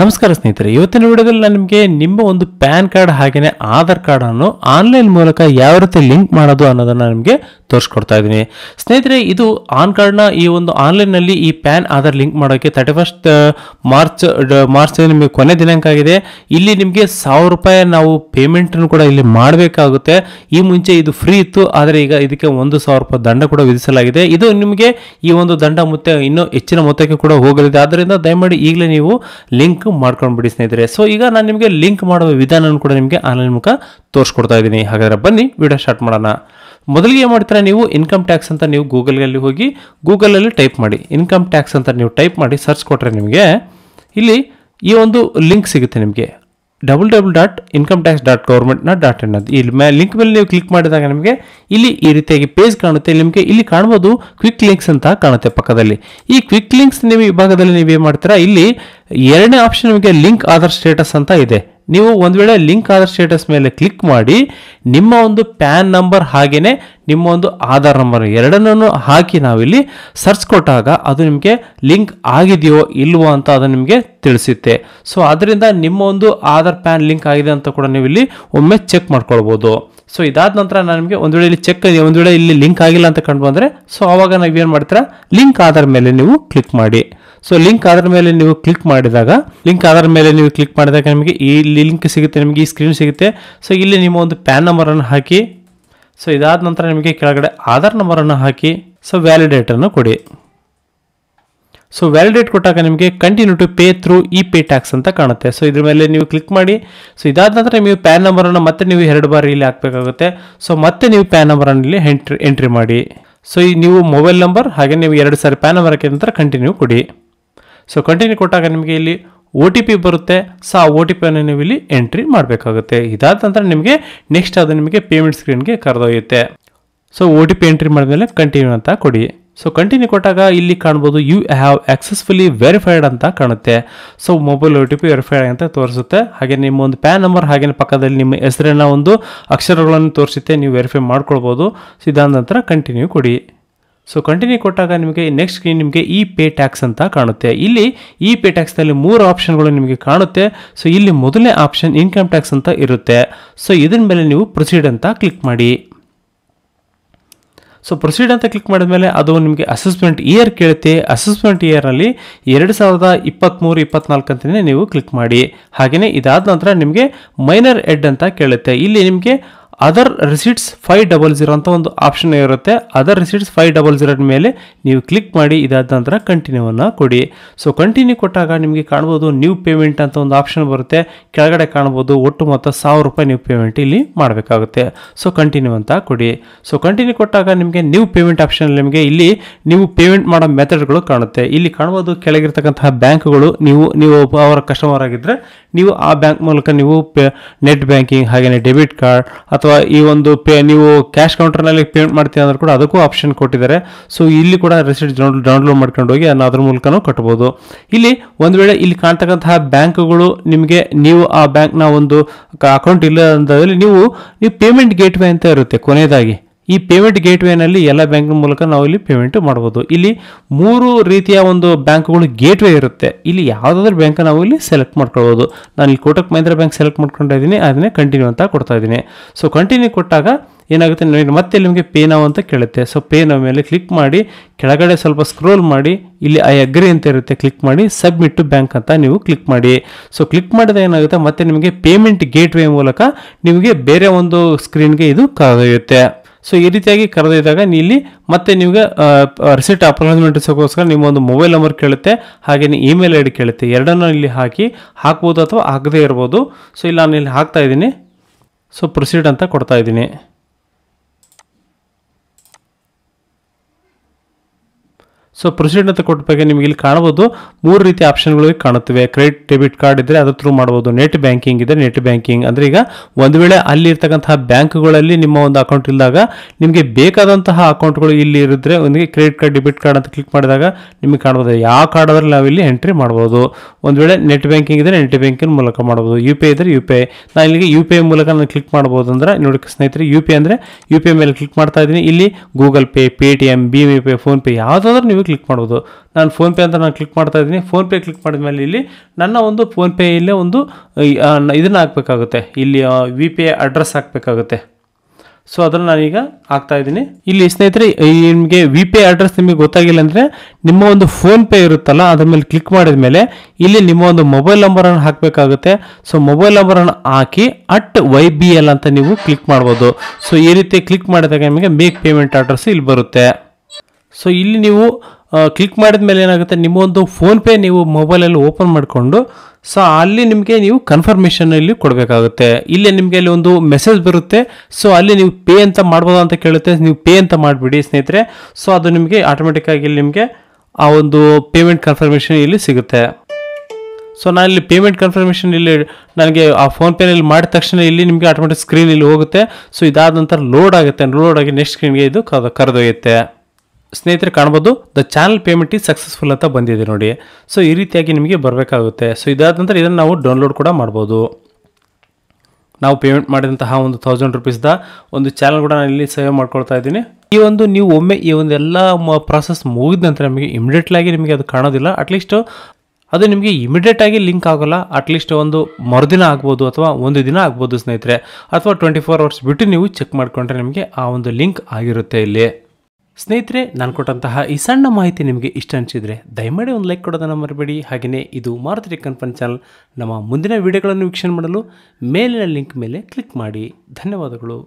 ನಮಸ್ಕಾರ ಸ್ನೇಹಿತರೆ ಇವತ್ತಿನ ವಿಡಿಯೋದಲ್ಲಿ ನಾನು ನಿಮಗೆ ನಿಮ್ಮ ಒಂದು ಪ್ಯಾನ್ ಕಾರ್ಡ್ ಹಾಗೆಯೇ ಆಧಾರ್ ಕಾರ್ಡನ್ನು ಆನ್ಲೈನ್ ಮೂಲಕ ಯಾವ ರೀತಿ ಲಿಂಕ್ ಮಾಡೋದು ಅನ್ನೋದನ್ನು ನಿಮಗೆ ತೋರಿಸ್ಕೊಡ್ತಾ ಇದ್ದೀನಿ ಸ್ನೇಹಿತರೆ ಇದು ಆನ್ ಕಾರ್ಡ್ನ ಈ ಒಂದು ಆನ್ಲೈನ್ನಲ್ಲಿ ಈ ಪ್ಯಾನ್ ಆಧಾರ್ ಲಿಂಕ್ ಮಾಡೋಕ್ಕೆ ತರ್ಟಿ ಫಸ್ಟ್ ಮಾರ್ಚ್ ಮಾರ್ಚ್ ನಿಮಗೆ ಕೊನೆ ದಿನಾಂಕ ಆಗಿದೆ ಇಲ್ಲಿ ನಿಮಗೆ ಸಾವಿರ ರೂಪಾಯಿ ನಾವು ಪೇಮೆಂಟನ್ನು ಕೂಡ ಇಲ್ಲಿ ಮಾಡಬೇಕಾಗುತ್ತೆ ಈ ಮುಂಚೆ ಇದು ಫ್ರೀ ಇತ್ತು ಆದರೆ ಈಗ ಇದಕ್ಕೆ ಒಂದು ಸಾವಿರ ರೂಪಾಯಿ ದಂಡ ಕೂಡ ವಿಧಿಸಲಾಗಿದೆ ಇದು ನಿಮಗೆ ಈ ಒಂದು ದಂಡ ಮತ್ತೆ ಇನ್ನೂ ಹೆಚ್ಚಿನ ಮೊತ್ತಕ್ಕೆ ಕೂಡ ಹೋಗಲಿದೆ ಆದ್ದರಿಂದ ದಯಮಾಡಿ ಈಗಲೇ ನೀವು ಲಿಂಕ್ ಮಾಡ್ಕೊಂಡು ಮಾಡ್ಕೊಂಡ್ಬಿಡಿ ಸ್ನೇಹಿತರೆ ಸೊ ಈಗ ನಾನು ನಿಮಗೆ ಲಿಂಕ್ ಮಾಡುವ ವಿಧಾನವನ್ನು ಕೂಡ ನಿಮಗೆ ಆನ್ಲೈನ್ ಮುಖ ತೋರಿಸ್ಕೊಡ್ತಾ ಇದ್ದೀನಿ ಹಾಗಾದ್ರೆ ಬನ್ನಿ ವಿಡಿಯೋ ಸ್ಟಾರ್ಟ್ ಮಾಡೋಣ ಮೊದಲಿಗೆ ಏನು ಮಾಡ್ತೀರಾ ನೀವು ಇನ್ಕಮ್ ಟ್ಯಾಕ್ಸ್ ಅಂತ ನೀವು ಗೂಗಲ್ಗಲ್ಲಿ ಹೋಗಿ ಗೂಗಲಲ್ಲಿ ಟೈಪ್ ಮಾಡಿ ಇನ್ಕಮ್ ಟ್ಯಾಕ್ಸ್ ಅಂತ ನೀವು ಟೈಪ್ ಮಾಡಿ ಸರ್ಚ್ ಕೊಟ್ಟರೆ ನಿಮಗೆ ಇಲ್ಲಿ ಈ ಒಂದು ಲಿಂಕ್ ಸಿಗುತ್ತೆ ನಿಮಗೆ double double dot income tax dot ಗೌರ್ಮೆಂಟ್ನ ಡಾಟ್ ಇನ್ ಅದು ಇಲ್ಲಿ ಮೇ ಲಿಂಕ್ ಮೇಲೆ ನೀವು ಕ್ಲಿಕ್ ಮಾಡಿದಾಗ ನಿಮಗೆ ಇಲ್ಲಿ ಈ ರೀತಿಯಾಗಿ ಪೇಜ್ ಕಾಣುತ್ತೆ ನಿಮಗೆ ಇಲ್ಲಿ ಕಾಣ್ಬೋದು ಕ್ವಿಕ್ ಲಿಂಕ್ಸ್ ಅಂತ ಕಾಣುತ್ತೆ ಪಕ್ಕದಲ್ಲಿ ಈ ಕ್ವಿಕ್ ಲಿಂಕ್ಸ್ ನೀವು ವಿಭಾಗದಲ್ಲಿ ನೀವು ನೀವೇನು ಮಾಡ್ತೀರಾ ಇಲ್ಲಿ ಎರಡನೇ ಆಪ್ಷನ್ ನಿಮಗೆ ಲಿಂಕ್ ಆಧಾರ್ ಸ್ಟೇಟಸ್ ಅಂತ ಇದೆ ನೀವು ಒಂದು ವೇಳೆ ಲಿಂಕ್ ಆದ ಸ್ಟೇಟಸ್ ಮೇಲೆ ಕ್ಲಿಕ್ ಮಾಡಿ ನಿಮ್ಮ ಒಂದು ಪ್ಯಾನ್ ನಂಬರ್ ಹಾಗೆಯೇ ನಿಮ್ಮ ಒಂದು ಆಧಾರ್ ನಂಬರ್ ಎರಡನ್ನೂ ಹಾಕಿ ನಾವಿಲ್ಲಿ ಸರ್ಚ್ ಕೊಟ್ಟಾಗ ಅದು ನಿಮಗೆ ಲಿಂಕ್ ಆಗಿದೆಯೋ ಇಲ್ವೋ ಅಂತ ಅದು ನಿಮಗೆ ತಿಳಿಸುತ್ತೆ ಸೊ ಅದರಿಂದ ನಿಮ್ಮ ಒಂದು ಆಧಾರ್ ಪ್ಯಾನ್ ಲಿಂಕ್ ಆಗಿದೆ ಅಂತ ಕೂಡ ನೀವು ಇಲ್ಲಿ ಒಮ್ಮೆ ಚೆಕ್ ಮಾಡ್ಕೊಳ್ಬೋದು ಸೊ ಇದಾದ ನಂತರ ನಮಗೆ ಒಂದು ವೇಳೆ ಇಲ್ಲಿ ಚೆಕ್ ಒಂದು ವೇಳೆ ಇಲ್ಲಿ ಲಿಂಕ್ ಆಗಿಲ್ಲ ಅಂತ ಕಂಡು ಬಂದರೆ ಸೊ ಆವಾಗ ಏನು ಮಾಡ್ತೀರಾ ಲಿಂಕ್ ಆಧಾರ ಮೇಲೆ ನೀವು ಕ್ಲಿಕ್ ಮಾಡಿ ಸೊ ಲಿಂಕ್ ಆಧಾರ ಮೇಲೆ ನೀವು ಕ್ಲಿಕ್ ಮಾಡಿದಾಗ ಲಿಂಕ್ ಆಧಾರ ಮೇಲೆ ನೀವು ಕ್ಲಿಕ್ ಮಾಡಿದಾಗ ನಿಮಗೆ ಈ ಲಿಂಕ್ ಸಿಗುತ್ತೆ ನಿಮಗೆ ಈ ಸ್ಕ್ರೀನ್ ಸಿಗುತ್ತೆ ಸೊ ಇಲ್ಲಿ ನಿಮ್ಮ ಒಂದು ಪ್ಯಾನ್ ನಂಬರನ್ನು ಹಾಕಿ ಸೊ ಇದಾದ ನಂತರ ನಿಮಗೆ ಕೆಳಗಡೆ ಆಧಾರ್ ನಂಬರನ್ನು ಹಾಕಿ ಸೊ ವ್ಯಾಲಿಡೇಟನ್ನು ಕೊಡಿ ಸೊ ವ್ಯಾಲಿಡೇಟ್ ಕೊಟ್ಟಾಗ ನಿಮಗೆ continue to pay through e pay tax ಅಂತ ಕಾಣುತ್ತೆ ಸೊ ಇದ್ರ ಮೇಲೆ ನೀವು ಕ್ಲಿಕ್ ಮಾಡಿ ಸೊ ಇದಾದ ನಂತರ ನೀವು ಪ್ಯಾನ್ ನಂಬರನ್ನು ಮತ್ತೆ ನೀವು ಎರಡು ಬಾರಿ ಇಲ್ಲಿ ಹಾಕಬೇಕಾಗುತ್ತೆ ಸೊ ಮತ್ತೆ ನೀವು ಪ್ಯಾನ್ ನಂಬರನ್ನು ಇಲ್ಲಿ ಎಂಟ್ರಿ ಎಂಟ್ರಿ ಮಾಡಿ ಸೊ ಈ ನೀವು ಮೊಬೈಲ್ ನಂಬರ್ ಹಾಗೆ ನೀವು ಎರಡು ಸಾರಿ ಪ್ಯಾನ್ ನಂಬರ್ ಹಾಕಿದ ನಂತರ ಕಂಟಿನ್ಯೂ ಕೊಡಿ ಸೊ ಕಂಟಿನ್ಯೂ ಕೊಟ್ಟಾಗ ನಿಮಗೆ ಇಲ್ಲಿ ಒ ಟಿ ಪಿ ಬರುತ್ತೆ ಸೊ ಆ ಒ ಟಿ ಪಿಯನ್ನು ನೀವು ಇಲ್ಲಿ ಎಂಟ್ರಿ ಮಾಡಬೇಕಾಗುತ್ತೆ ಇದಾದ ನಂತರ ನಿಮಗೆ ನೆಕ್ಸ್ಟ್ ಅದು ನಿಮಗೆ ಪೇಮೆಂಟ್ ಸ್ಕ್ರೀನ್ಗೆ ಕರೆದೊಯ್ಯುತ್ತೆ so O T P entry ಮೇಲೆ ಕಂಟಿನ್ಯೂ ಅಂತ ಕೊಡಿ ಸೊ ಕಂಟಿನ್ಯೂ ಕೊಟ್ಟಾಗ ಇಲ್ಲಿ ಕಾಣ್ಬೋದು ಯು ಹ್ಯಾವ್ ಆಕ್ಸಸ್ಫುಲಿ ವೆರಿಫೈಡ್ ಅಂತ ಕಾಣುತ್ತೆ so mobile O T P verified ಅಂತ ತೋರಿಸುತ್ತೆ ಹಾಗೆ ನಿಮ್ಮ ಒಂದು ಪ್ಯಾನ್ ನಂಬರ್ ಹಾಗೆ ಪಕ್ಕದಲ್ಲಿ ನಿಮ್ಮ ಹೆಸರಿನ ಒಂದು ಅಕ್ಷರಗಳನ್ನು ತೋರಿಸುತ್ತೆ ನೀವು ವೆರಿಫೈ ಮಾಡ್ಕೊಳ್ಬೋದು ಸೊ ಇದಾದ ನಂತರ ಕಂಟಿನ್ಯೂ ಕೊಡಿ ಸೊ ಕಂಟಿನ್ಯೂ ಕೊಟ್ಟಾಗ ನಿಮಗೆ ನೆಕ್ಸ್ಟ್ ನಿಮಗೆ ಇ ಪೇ ಟ್ಯಾಕ್ಸ್ ಅಂತ ಕಾಣುತ್ತೆ ಇಲ್ಲಿ ಇ ಪೇ ಟ್ಯಾಕ್ಸ್ನಲ್ಲಿ ಮೂರು ಆಪ್ಷನ್ಗಳು ನಿಮಗೆ ಕಾಣುತ್ತೆ ಸೊ ಇಲ್ಲಿ ಮೊದಲನೇ ಆಪ್ಷನ್ ಇನ್ಕಮ್ ಟ್ಯಾಕ್ಸ್ ಅಂತ ಇರುತ್ತೆ ಸೊ ಇದ್ರ ಮೇಲೆ ನೀವು ಪ್ರೊಸೀಡ್ ಅಂತ ಕ್ಲಿಕ್ ಮಾಡಿ ಸೊ ಪ್ರೊಸೀಡ್ ಅಂತ ಕ್ಲಿಕ್ ಮಾಡಿದ್ಮೇಲೆ ಅದು ನಿಮಗೆ ಅಸೆಸ್ಮೆಂಟ್ ಇಯರ್ ಕೇಳುತ್ತೆ ಅಸೆಸ್ಮೆಂಟ್ ಇಯರಲ್ಲಿ ಎರಡು ಸಾವಿರದ ಇಪ್ಪತ್ತ್ಮೂರು ಇಪ್ಪತ್ನಾಲ್ಕು ಅಂತಲೇ ನೀವು ಕ್ಲಿಕ್ ಮಾಡಿ ಹಾಗೆಯೇ ಇದಾದ ನಂತರ ನಿಮಗೆ ಮೈನರ್ ಎಡ್ ಅಂತ ಕೇಳುತ್ತೆ ಇಲ್ಲಿ ನಿಮಗೆ other receipts five double zero ಅಂತ ಒಂದು ಆಪ್ಷನ್ ಇರುತ್ತೆ other receipts five double zero ಮೇಲೆ ನೀವು ಕ್ಲಿಕ್ ಮಾಡಿ ಇದಾದ ನಂತರ ಕಂಟಿನ್ಯೂ ಅನ್ನು ಕೊಡಿ ಸೊ ಕಂಟಿನ್ಯೂ ಕೊಟ್ಟಾಗ ನಿಮಗೆ ಕಾಣ್ಬೋದು ನ್ಯೂ ಪೇಮೆಂಟ್ ಅಂತ ಒಂದು ಆಪ್ಷನ್ ಬರುತ್ತೆ ಕೆಳಗಡೆ ಕಾಣ್ಬೋದು ಒಟ್ಟು ಮೊತ್ತ ಸಾವಿರ ರೂಪಾಯಿ ನೀವು ಪೇಮೆಂಟ್ ಇಲ್ಲಿ ಮಾಡಬೇಕಾಗುತ್ತೆ ಸೊ ಕಂಟಿನ್ಯೂ ಅಂತ ಕೊಡಿ ಸೊ ಕಂಟಿನ್ಯೂ ಕೊಟ್ಟಾಗ ನಿಮಗೆ ನ್ಯೂ ಪೇಮೆಂಟ್ ಆಪ್ಷನ್ ನಿಮಗೆ ಇಲ್ಲಿ ನೀವು ಪೇಮೆಂಟ್ ಮಾಡೋ ಮೆಥಡ್ಗಳು ಕಾಣುತ್ತೆ ಇಲ್ಲಿ ಕಾಣ್ಬೋದು ಕೆಳಗಿರ್ತಕ್ಕಂತಹ ಬ್ಯಾಂಕ್ಗಳು ನೀವು ನೀವು ಅವರ ಕಸ್ಟಮರ್ ಆಗಿದ್ದರೆ ನೀವು ಆ ಬ್ಯಾಂಕ್ ಮೂಲಕ ನೀವು ನೆಟ್ ಬ್ಯಾಂಕಿಂಗ್ ಹಾಗೆಯೇ ಡೆಬಿಟ್ ಕಾರ್ಡ್ ಅಥವಾ ಅಥವಾ ಈ ಒಂದು ಪೇ ನೀವು ಕ್ಯಾಶ್ ಕೌಂಟರ್ನಲ್ಲಿ ಪೇಮೆಂಟ್ ಮಾಡ್ತೀವಿ ಅಂದ್ರೆ ಕೂಡ ಅದಕ್ಕೂ ಆಪ್ಷನ್ ಕೊಟ್ಟಿದ್ದಾರೆ ಸೊ ಇಲ್ಲಿ ಕೂಡ ರೆಸಿಟ್ ಡೌನ್ಲೋಡ್ ಮಾಡ್ಕೊಂಡು ಹೋಗಿ ಅದನ್ನ ಅದ್ರ ಮೂಲಕನೂ ಕಟ್ಬೋದು ಇಲ್ಲಿ ಒಂದು ವೇಳೆ ಇಲ್ಲಿ ಕಾಣ್ತಕ್ಕಂತಹ ಬ್ಯಾಂಕ್ಗಳು ನಿಮಗೆ ನೀವು ಆ ಬ್ಯಾಂಕ್ನ ಒಂದು ಅಕೌಂಟ್ ಇಲ್ಲ ಅಂತ ನೀವು ನೀವು ಪೇಮೆಂಟ್ ಗೇಟ್ವೇ ಅಂತ ಇರುತ್ತೆ ಕೊನೆಯದಾಗಿ ಈ ಪೇಮೆಂಟ್ ಗೇಟ್ ವೇನಲ್ಲಿ ಎಲ್ಲ ಬ್ಯಾಂಕ್ ಮೂಲಕ ನಾವು ಇಲ್ಲಿ ಪೇಮೆಂಟ್ ಮಾಡ್ಬೋದು ಇಲ್ಲಿ ಮೂರು ರೀತಿಯ ಒಂದು ಬ್ಯಾಂಕ್ಗಳು ಗೇಟ್ ವೇ ಇರುತ್ತೆ ಇಲ್ಲಿ ಯಾವುದಾದ್ರೂ ಬ್ಯಾಂಕ್ ನಾವು ಇಲ್ಲಿ ಸೆಲೆಕ್ಟ್ ಮಾಡ್ಕೊಳ್ಬೋದು ನಾನು ಇಲ್ಲಿ ಕೋಟಕ್ ಮಹಿಂದ್ರ ಬ್ಯಾಂಕ್ ಸೆಲೆಕ್ಟ್ ಮಾಡ್ಕೊಂಡಿದ್ದೀನಿ ಅದನ್ನೇ ಕಂಟಿನ್ಯೂ ಅಂತ ಕೊಡ್ತಾ ಇದ್ದೀನಿ ಸೊ ಕಂಟಿನ್ಯೂ ಕೊಟ್ಟಾಗ ಏನಾಗುತ್ತೆ ಮತ್ತೆ ನಿಮಗೆ ಪೇ ನಾವು ಅಂತ ಕೇಳುತ್ತೆ ಸೊ ಪೇ ನಾವು ಮೇಲೆ ಕ್ಲಿಕ್ ಮಾಡಿ ಕೆಳಗಡೆ ಸ್ವಲ್ಪ ಸ್ಕ್ರೋಲ್ ಮಾಡಿ ಇಲ್ಲಿ ಐ ಅಗ್ರಿ ಅಂತ ಇರುತ್ತೆ ಕ್ಲಿಕ್ ಮಾಡಿ ಸಬ್ಮಿಟ್ ಟು ಬ್ಯಾಂಕ್ ಅಂತ ನೀವು ಕ್ಲಿಕ್ ಮಾಡಿ ಸೊ ಕ್ಲಿಕ್ ಮಾಡಿದ ಏನಾಗುತ್ತೆ ಮತ್ತೆ ನಿಮಗೆ ಪೇಮೆಂಟ್ ಗೇಟ್ ಮೂಲಕ ನಿಮಗೆ ಬೇರೆ ಒಂದು ಸ್ಕ್ರೀನ್ಗೆ ಇದು ಕಾದೊಯ್ಯುತ್ತೆ ಸೊ ಈ ರೀತಿಯಾಗಿ ಕರೆದಿದ್ದಾಗ ಇಲ್ಲಿ ಮತ್ತೆ ನಿಮಗೆ ರಿಸಿಟ್ ಅಪ್ರಾಲೋಸ್ಕರ ನಿಮ್ಮ ಒಂದು ಮೊಬೈಲ್ ನಂಬರ್ ಕೇಳುತ್ತೆ ಹಾಗೆಯೇ ಇಮೇಲ್ ಐ ಡಿ ಕೇಳುತ್ತೆ ಎರಡನ್ನೂ ಇಲ್ಲಿ ಹಾಕಿ ಹಾಕ್ಬೋದು ಅಥವಾ ಹಾಕದೇ ಇರ್ಬೋದು ಸೊ ಇಲ್ಲಿ ನಾನು ಇಲ್ಲಿ ಹಾಕ್ತಾ ಇದ್ದೀನಿ ಸೊ ಪ್ರೊಸೀಡ್ ಅಂತ ಕೊಡ್ತಾ ಇದ್ದೀನಿ ಸೊ ಪ್ರೊಸೀಡ್ ಅಂತ ಕೊಟ್ಟ ಬಗ್ಗೆ ನಿಮಗೆ ಇಲ್ಲಿ ಕಾಣಬಹುದು ಮೂರು ರೀತಿ ಆಪ್ಷನ್ಗಳು ಕಾಣುತ್ತವೆ ಕ್ರೆಡಿಟ್ ಡೆಬಿಟ್ ಕಾರ್ಡ್ ಇದ್ರೆ ಅದ್ರ ಥ್ರೂ ಮಾಡಬಹುದು ನೆಟ್ ಬ್ಯಾಂಕಿಂಗ್ ಇದೆ ನೆಟ್ ಬ್ಯಾಂಕಿಂಗ್ ಅಂದ್ರೆ ಈಗ ಒಂದು ವೇಳೆ ಅಲ್ಲಿ ಇರ್ತಕ್ಕಂತಹ ಬ್ಯಾಂಕ್ಗಳಲ್ಲಿ ನಿಮ್ಮ ಒಂದು ಅಕೌಂಟ್ ಇಲ್ಲದಾಗ ನಿಮಗೆ ಬೇಕಾದಂತಹ ಅಕೌಂಟ್ಗಳು ಇಲ್ಲಿ ಇರಿದ್ರೆ ಒಂದಿಗೆ ಕ್ರೆಡಿಟ್ ಕಾರ್ಡ್ ಡೆಬಿಟ್ ಕಾರ್ಡ್ ಅಂತ ಕ್ಲಿಕ್ ಮಾಡಿದಾಗ ನಿಮಗೆ ಕಾಣಬಹುದು ಯಾವ ಕಾರ್ಡ್ ನಾವು ಇಲ್ಲಿ ಎಂಟ್ರಿ ಮಾಡಬಹುದು ಒಂದು ವೇಳೆ ನೆಟ್ ಬ್ಯಾಂಕಿಂಗ್ ಇದ್ರೆ ನೆಟ್ ಬ್ಯಾಂಕಿಂಗ್ ಮೂಲಕ ಮಾಡಬಹುದು U P I U P I ನಾನು ಇಲ್ಲಿಗೆ ಯು ಪಿ ಐ ಮೂಲಕ ನಾನು ಕ್ಲಿಕ್ ಮಾಡ್ಬೋದು ಅಂದ್ರೆ ನೋಡಿ ಸ್ನೇಹಿತರೆ ಯು ಪಿ ಅಂದ್ರೆ ಯು ಪಿ ಐ ಮೇಲೆ ಕ್ಲಿಕ್ ಮಾಡ್ತಾ ಇದ್ದೀನಿ ಇಲ್ಲಿ Google Pay Paytm B pay PhonePe PhonePe ನೀವು ಕ್ಲಿಕ್ ಮಾಡ್ಬೋದು ನಾನು ಫೋನ್ಪೇ ಅಂತ ನಾನು ಕ್ಲಿಕ್ ಮಾಡ್ತಾ ಇದ್ದೀನಿ ಫೋನ್ಪೇ ಕ್ಲಿಕ್ ಮಾಡಿದ ಮೇಲೆ ಇಲ್ಲಿ ನನ್ನ ಒಂದು ಫೋನ್ಪೇಯಲ್ಲೇ ಒಂದು ಇದನ್ನು ಹಾಕಬೇಕಾಗುತ್ತೆ ಇಲ್ಲಿ ವಿ ಪಿ ಐ ಅಡ್ರೆಸ್ ಹಾಕಬೇಕಾಗುತ್ತೆ ಸೊ ಅದನ್ನು ನಾನೀಗ ಹಾಕ್ತಾ ಇದ್ದೀನಿ ಇಲ್ಲಿ ಸ್ನೇಹಿತರೆ ನಿಮಗೆ ವಿ ಪಿ ಅಡ್ರೆಸ್ ನಿಮಗೆ ಗೊತ್ತಾಗಿಲ್ಲ ಅಂದರೆ ನಿಮ್ಮ ಒಂದು ಫೋನ್ಪೇ ಇರುತ್ತಲ್ಲ ಅದರ ಮೇಲೆ ಕ್ಲಿಕ್ ಮಾಡಿದ ಮೇಲೆ ಇಲ್ಲಿ ನಿಮ್ಮ ಒಂದು ಮೊಬೈಲ್ ನಂಬರನ್ನು ಹಾಕಬೇಕಾಗುತ್ತೆ ಸೊ ಮೊಬೈಲ್ ನಂಬರನ್ನು ಹಾಕಿ ಅಟ್ ವೈ ಬಿ ಎಲ್ ಅಂತ ನೀವು ಕ್ಲಿಕ್ ಮಾಡ್ಬೋದು ಸೊ ಈ ರೀತಿ ಕ್ಲಿಕ್ ಮಾಡಿದಾಗ ನಿಮಗೆ ಮೇಕ್ ಪೇಮೆಂಟ್ ಅಡ್ರೆಸ್ ಇಲ್ಲಿ ಬರುತ್ತೆ ಸೊ ಇಲ್ಲಿ ನೀವು ಕ್ಲಿಕ್ ಮಾಡಿದ ಮೇಲೆ ಏನಾಗುತ್ತೆ ನಿಮ್ಮೊಂದು ಫೋನ್ಪೇ ನೀವು ಮೊಬೈಲಲ್ಲಿ ಓಪನ್ ಮಾಡಿಕೊಂಡು ಸೊ ಅಲ್ಲಿ ನಿಮಗೆ ನೀವು ಕನ್ಫರ್ಮೇಷನ್ ಇಲ್ಲಿ ಕೊಡಬೇಕಾಗುತ್ತೆ ಇಲ್ಲೇ ನಿಮಗೆ ಅಲ್ಲಿ ಒಂದು ಮೆಸೇಜ್ ಬರುತ್ತೆ ಸೊ ಅಲ್ಲಿ ನೀವು ಪೇ ಅಂತ ಮಾಡ್ಬೋದಾ ಅಂತ ಕೇಳುತ್ತೆ ನೀವು ಪೇ ಅಂತ ಮಾಡಿಬಿಡಿ ಸ್ನೇಹಿತರೆ ಸೊ ಅದು ನಿಮಗೆ ಆಟೋಮೆಟಿಕ್ಕಾಗಿ ಇಲ್ಲಿ ನಿಮಗೆ ಆ ಒಂದು ಪೇಮೆಂಟ್ ಕನ್ಫರ್ಮೇಷನ್ ಇಲ್ಲಿ ಸಿಗುತ್ತೆ ಸೊ ನಾನು ಇಲ್ಲಿ ಪೇಮೆಂಟ್ ಕನ್ಫರ್ಮೇಷನ್ ಇಲ್ಲಿ ನನಗೆ ಆ ಫೋನ್ಪೇನಲ್ಲಿ ಮಾಡಿದ ತಕ್ಷಣ ಇಲ್ಲಿ ನಿಮಗೆ ಆಟೋಮೆಟಿಕ್ ಸ್ಕ್ರೀನ್ ಇಲ್ಲಿ ಹೋಗುತ್ತೆ ಸೊ ಇದಾದ ನಂತರ ಲೋಡ್ ಆಗುತ್ತೆ ಲೋಡ್ ಆಗಿ ನೆಕ್ಸ್ಟ್ ಸ್ಕ್ರೀನ್ಗೆ ಇದು ಕರೆದೊಯ್ಯುತ್ತೆ ಸ್ನೇಹಿತರೆ ಕಾಣ್ಬೋದು the channel payment is successful ಅಂತ ಬಂದಿದೆ ನೋಡಿ ಸೊ ಈ ರೀತಿಯಾಗಿ ನಿಮಗೆ ಬರಬೇಕಾಗುತ್ತೆ ಸೊ ಇದಾದ ನಂತರ ಇದನ್ನು ನಾವು ಡೌನ್ಲೋಡ್ ಕೂಡ ಮಾಡ್ಬೋದು ನಾವು ಪೇಮೆಂಟ್ ಮಾಡಿದಂತಹ ಒಂದು ತೌಸಂಡ್ ರುಪೀಸ್ದ ಒಂದು ಚಾನಲ್ ಕೂಡ ನಾನು ಇಲ್ಲಿ ಸೇವ್ ಮಾಡ್ಕೊಳ್ತಾ ಇದ್ದೀನಿ ಈ ಒಂದು ನೀವು ಒಮ್ಮೆ ಈ ಒಂದು ಎಲ್ಲ ಪ್ರಾಸೆಸ್ ಮುಗಿದ ನಂತರ ನಿಮಗೆ ಇಮಿಡಿಯೇಟ್ಲಾಗಿ ನಿಮಗೆ ಅದು ಕಾಣೋದಿಲ್ಲ ಅಟ್ಲೀಸ್ಟ್ ಅದು ನಿಮಗೆ ಇಮಿಡಿಯೇಟ್ ಆಗಿ ಲಿಂಕ್ ಆಗೋಲ್ಲ ಅಟ್ಲೀಸ್ಟ್ ಒಂದು ಮರುದಿನ ಆಗ್ಬೋದು ಅಥವಾ ಒಂದು ದಿನ ಆಗ್ಬೋದು ಸ್ನೇಹಿತರೆ ಅಥವಾ ಟ್ವೆಂಟಿ ಫೋರ್ ಅವರ್ಸ್ ಬಿಟ್ಟು ನೀವು ಚೆಕ್ ಮಾಡಿಕೊಂಡ್ರೆ ನಿಮಗೆ ಆ ಒಂದು ಲಿಂಕ್ ಆಗಿರುತ್ತೆ ಇಲ್ಲಿ ಸ್ನೇಹಿತರೆ ನಾನು ಕೊಟ್ಟಂತಹ ಈ ಸಣ್ಣ ಮಾಹಿತಿ ನಿಮಗೆ ಇಷ್ಟ ಅನಿಸಿದರೆ ದಯಮಾಡಿ ಒಂದು ಲೈಕ್ ಕೊಡೋದನ್ನು ಮರಬೇಡಿ ಹಾಗೆಯೇ ಇದು ಮಾರುತಿ ಕನ್ಫನ್ ಚಾನಲ್ ನಮ್ಮ ಮುಂದಿನ ವೀಡಿಯೋಗಳನ್ನು ವೀಕ್ಷಣೆ ಮಾಡಲು ಮೇಲಿನ ಲಿಂಕ್ ಮೇಲೆ ಕ್ಲಿಕ್ ಮಾಡಿ ಧನ್ಯವಾದಗಳು